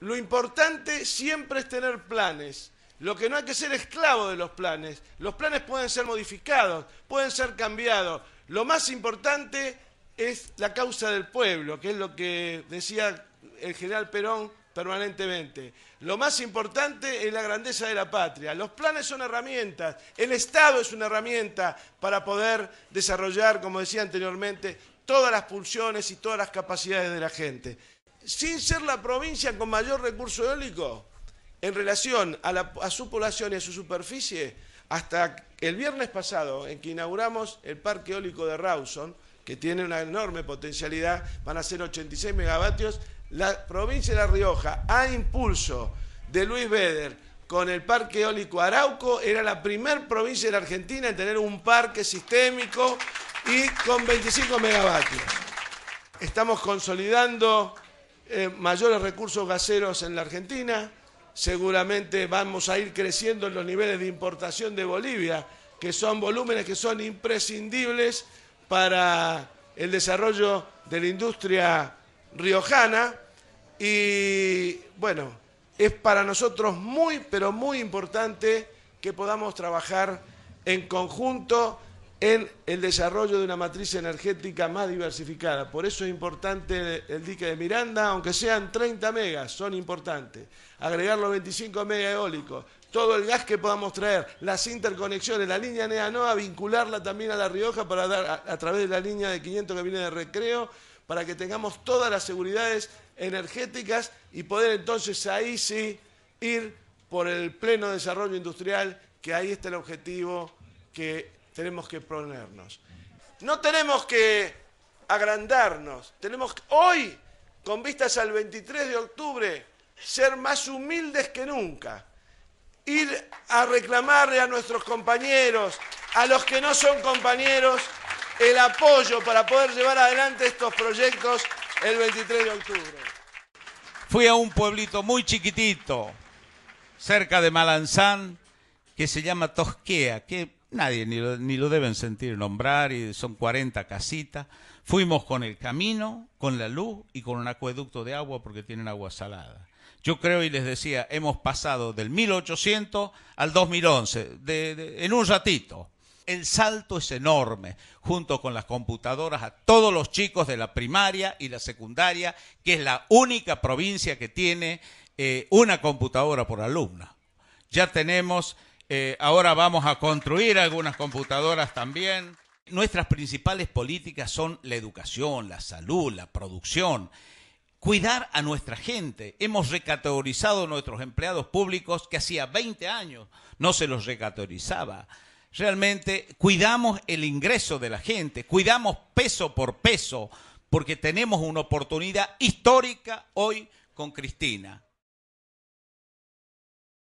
Lo importante siempre es tener planes. Lo que no hay que ser esclavo de los planes. Los planes pueden ser modificados, pueden ser cambiados. Lo más importante es la causa del pueblo, que es lo que decía el general Perón permanentemente. Lo más importante es la grandeza de la patria. Los planes son herramientas, el Estado es una herramienta para poder desarrollar, como decía anteriormente, todas las pulsiones y todas las capacidades de la gente sin ser la provincia con mayor recurso eólico, en relación a, su población y a su superficie, hasta el viernes pasado, en que inauguramos el parque eólico de Rawson, que tiene una enorme potencialidad, van a ser 86 megavatios, la provincia de La Rioja, a impulso de Luis Beder, con el parque eólico Arauco, era la primer provincia de la Argentina en tener un parque sistémico y con 25 megavatios. Estamos consolidando eh, mayores recursos gaseros en la Argentina, seguramente vamos a ir creciendo en los niveles de importación de Bolivia, que son volúmenes que son imprescindibles para el desarrollo de la industria riojana y bueno, es para nosotros muy, pero muy importante que podamos trabajar en conjunto en el desarrollo de una matriz energética más diversificada. Por eso es importante el dique de Miranda, aunque sean 30 megas, son importantes. Agregar los 25 megas eólicos, todo el gas que podamos traer, las interconexiones, la línea nea vincularla también a La Rioja para dar a, a través de la línea de 500 que viene de recreo, para que tengamos todas las seguridades energéticas y poder entonces ahí sí ir por el pleno desarrollo industrial, que ahí está el objetivo que tenemos que ponernos. No tenemos que agrandarnos, tenemos hoy, con vistas al 23 de octubre, ser más humildes que nunca, ir a reclamarle a nuestros compañeros, a los que no son compañeros, el apoyo para poder llevar adelante estos proyectos el 23 de octubre. Fui a un pueblito muy chiquitito, cerca de Malanzán, que se llama Tosquea. Nadie ni lo, deben sentir nombrar y son 40 casitas. Fuimos con el camino, con la luz y con un acueducto de agua porque tienen agua salada. Yo creo y les decía, hemos pasado del 1800 al 2011, en un ratito. El salto es enorme, junto con las computadoras a todos los chicos de la primaria y la secundaria, que es la única provincia que tiene eh, una computadora por alumna. Ya tenemos eh, ahora vamos a construir algunas computadoras también. Nuestras principales políticas son la educación, la salud, la producción, cuidar a nuestra gente. Hemos recategorizado a nuestros empleados públicos que hacía 20 años no se los recategorizaba. Realmente cuidamos el ingreso de la gente, cuidamos peso por peso, porque tenemos una oportunidad histórica hoy con Cristina.